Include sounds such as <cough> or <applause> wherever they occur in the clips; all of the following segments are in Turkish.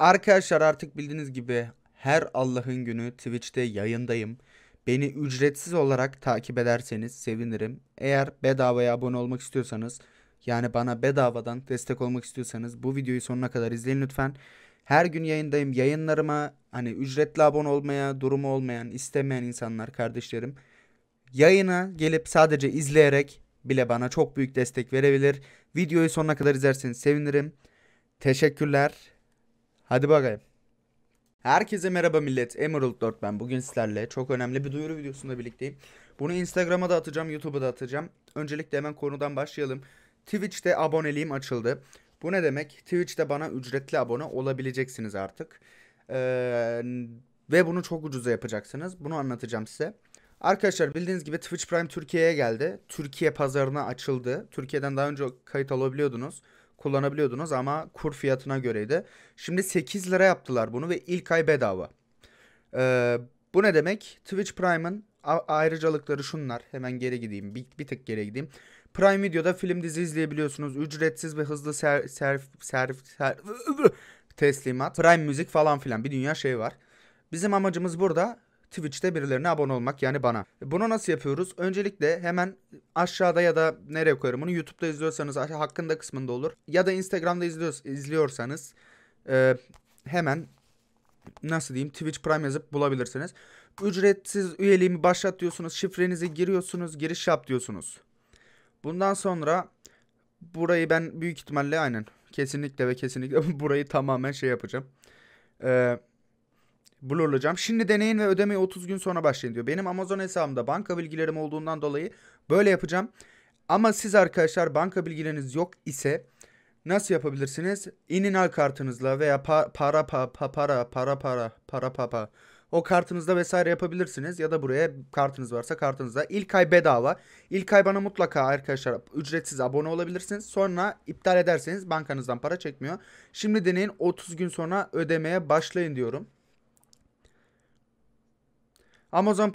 Arkadaşlar artık bildiğiniz gibi her Allah'ın günü Twitch'te yayındayım. Beni ücretsiz olarak takip ederseniz sevinirim. Eğer bedavaya abone olmak istiyorsanız yani bana bedavadan destek olmak istiyorsanız bu videoyu sonuna kadar izleyin lütfen. Her gün yayındayım. Yayınlarıma hani ücretli abone olmaya, durumu olmayan, istemeyen insanlar kardeşlerim yayına gelip sadece izleyerek bile bana çok büyük destek verebilir. Videoyu sonuna kadar izlerseniz sevinirim. Teşekkürler. Hadi bakayım. Herkese merhaba millet. Emerald 4 ben. Bugün sizlerle çok önemli bir duyuru videosunda birlikteyim. Bunu Instagram'a da atacağım, YouTube'a da atacağım. Öncelikle hemen konudan başlayalım. Twitch'te aboneliğim açıldı. Bu ne demek? Twitch'te bana ücretli abone olabileceksiniz artık. Ee, ve bunu çok ucuza yapacaksınız. Bunu anlatacağım size. Arkadaşlar bildiğiniz gibi Twitch Prime Türkiye'ye geldi. Türkiye pazarına açıldı. Türkiye'den daha önce kayıt alabiliyordunuz kullanabiliyordunuz ama kur fiyatına göreydi. Şimdi 8 lira yaptılar bunu ve ilk ay bedava. Ee, bu ne demek? Twitch Prime'ın ayrıcalıkları şunlar. Hemen geri gideyim. Bir, bir tık geri gideyim. Prime Video'da film dizi izleyebiliyorsunuz. Ücretsiz ve hızlı ser, ser, ser, ser, teslimat. Prime müzik falan filan bir dünya şey var. Bizim amacımız burada Twitch'te birilerine abone olmak yani bana. Bunu nasıl yapıyoruz? Öncelikle hemen aşağıda ya da nereye koyarım bunu? YouTube'da izliyorsanız hakkında kısmında olur. Ya da Instagram'da izliyorsanız, izliyorsanız e, hemen nasıl diyeyim Twitch Prime yazıp bulabilirsiniz. Ücretsiz üyeliğimi başlat diyorsunuz. Şifrenizi giriyorsunuz. Giriş yap diyorsunuz. Bundan sonra burayı ben büyük ihtimalle aynen kesinlikle ve kesinlikle <laughs> burayı tamamen şey yapacağım. Ee, blurlayacağım. Şimdi deneyin ve ödemeyi 30 gün sonra başlayın diyor. Benim Amazon hesabımda banka bilgilerim olduğundan dolayı böyle yapacağım. Ama siz arkadaşlar banka bilgileriniz yok ise nasıl yapabilirsiniz? İninal kartınızla veya pa para pa pa para para para para pa pa o kartınızda vesaire yapabilirsiniz ya da buraya kartınız varsa kartınızda. İlk ay bedava. İlk ay bana mutlaka arkadaşlar ücretsiz abone olabilirsiniz. Sonra iptal ederseniz bankanızdan para çekmiyor. Şimdi deneyin 30 gün sonra ödemeye başlayın diyorum. Amazon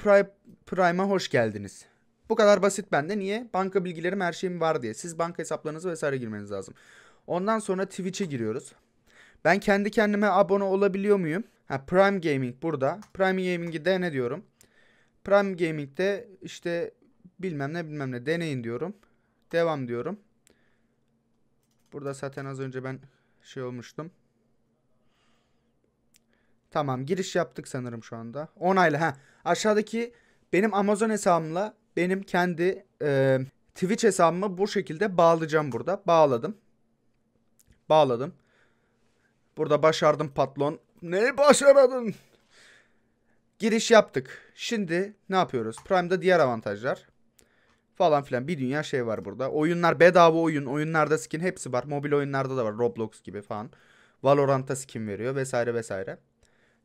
Prime'a hoş geldiniz. Bu kadar basit bende. Niye? Banka bilgilerim her şeyim var diye. Siz banka hesaplarınızı vesaire girmeniz lazım. Ondan sonra Twitch'e giriyoruz. Ben kendi kendime abone olabiliyor muyum? Ha, Prime Gaming burada. Prime Gaming'i dene diyorum. Prime Gaming'de işte bilmem ne bilmem ne deneyin diyorum. Devam diyorum. Burada zaten az önce ben şey olmuştum. Tamam giriş yaptık sanırım şu anda. Onayla ha. Aşağıdaki benim Amazon hesabımla benim kendi e, Twitch hesabımı bu şekilde bağlayacağım burada. Bağladım. Bağladım. Burada başardım patlon. Ne başaradın? Giriş yaptık. Şimdi ne yapıyoruz? Prime'da diğer avantajlar falan filan bir dünya şey var burada. Oyunlar bedava oyun, oyunlarda skin hepsi var. Mobil oyunlarda da var Roblox gibi falan. Valorant'a skin veriyor vesaire vesaire.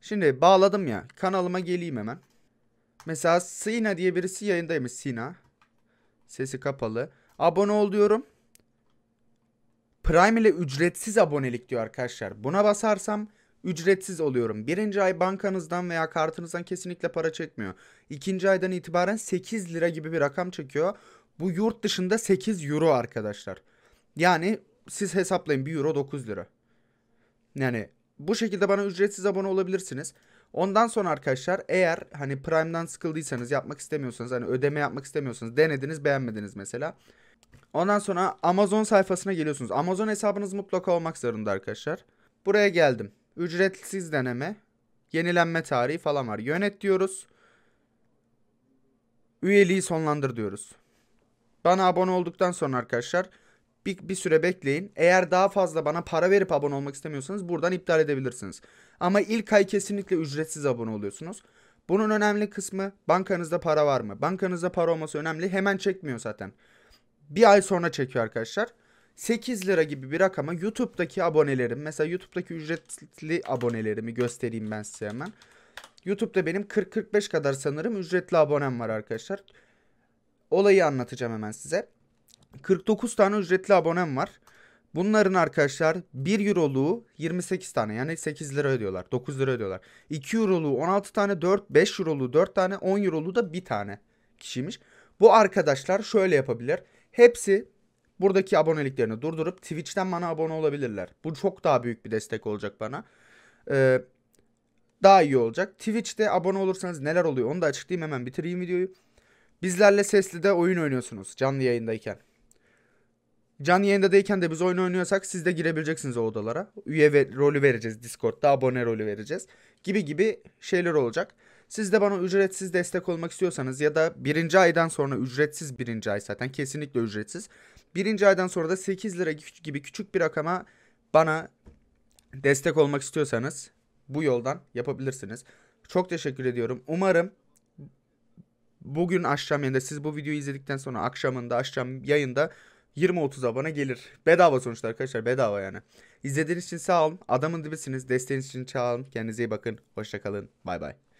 Şimdi bağladım ya. Kanalıma geleyim hemen. Mesela Sina diye birisi yayındaymış. Sina. Sesi kapalı. Abone ol diyorum. Prime ile ücretsiz abonelik diyor arkadaşlar. Buna basarsam ücretsiz oluyorum. Birinci ay bankanızdan veya kartınızdan kesinlikle para çekmiyor. İkinci aydan itibaren 8 lira gibi bir rakam çekiyor. Bu yurt dışında 8 euro arkadaşlar. Yani siz hesaplayın 1 euro 9 lira. Yani bu şekilde bana ücretsiz abone olabilirsiniz. Ondan sonra arkadaşlar eğer hani Prime'dan sıkıldıysanız yapmak istemiyorsanız hani ödeme yapmak istemiyorsanız denediniz beğenmediniz mesela. Ondan sonra Amazon sayfasına geliyorsunuz. Amazon hesabınız mutlaka olmak zorunda arkadaşlar. Buraya geldim. Ücretsiz deneme, yenilenme tarihi falan var. Yönet diyoruz. Üyeliği sonlandır diyoruz. Bana abone olduktan sonra arkadaşlar bir, bir süre bekleyin. Eğer daha fazla bana para verip abone olmak istemiyorsanız buradan iptal edebilirsiniz. Ama ilk ay kesinlikle ücretsiz abone oluyorsunuz. Bunun önemli kısmı bankanızda para var mı? Bankanızda para olması önemli. Hemen çekmiyor zaten. Bir ay sonra çekiyor arkadaşlar. 8 lira gibi bir rakama YouTube'daki abonelerim mesela YouTube'daki ücretli abonelerimi göstereyim ben size hemen. YouTube'da benim 40-45 kadar sanırım ücretli abonem var arkadaşlar. Olayı anlatacağım hemen size. 49 tane ücretli abonem var. Bunların arkadaşlar 1 euroluğu 28 tane yani 8 lira ödüyorlar 9 lira ödüyorlar. 2 euroluğu 16 tane 4 5 euroluğu 4 tane 10 euroluğu da 1 tane kişiymiş. Bu arkadaşlar şöyle yapabilir. Hepsi buradaki aboneliklerini durdurup Twitch'ten bana abone olabilirler. Bu çok daha büyük bir destek olacak bana. Ee, daha iyi olacak. Twitch'te abone olursanız neler oluyor onu da açıklayayım hemen bitireyim videoyu. Bizlerle sesli de oyun oynuyorsunuz canlı yayındayken. Can yayındayken de biz oyun oynuyorsak siz de girebileceksiniz o odalara. Üye ve rolü vereceğiz Discord'da, abone rolü vereceğiz gibi gibi şeyler olacak. Siz de bana ücretsiz destek olmak istiyorsanız ya da birinci aydan sonra ücretsiz birinci ay zaten kesinlikle ücretsiz. Birinci aydan sonra da 8 lira gibi küçük bir rakama bana destek olmak istiyorsanız bu yoldan yapabilirsiniz. Çok teşekkür ediyorum. Umarım bugün akşam yayında siz bu videoyu izledikten sonra akşamında akşam yayında 20-30 abone gelir. Bedava sonuçta arkadaşlar bedava yani. İzlediğiniz için sağ olun. Adamın dibisiniz. Desteğiniz için sağ olun. Kendinize iyi bakın. Hoşçakalın. Bay bay.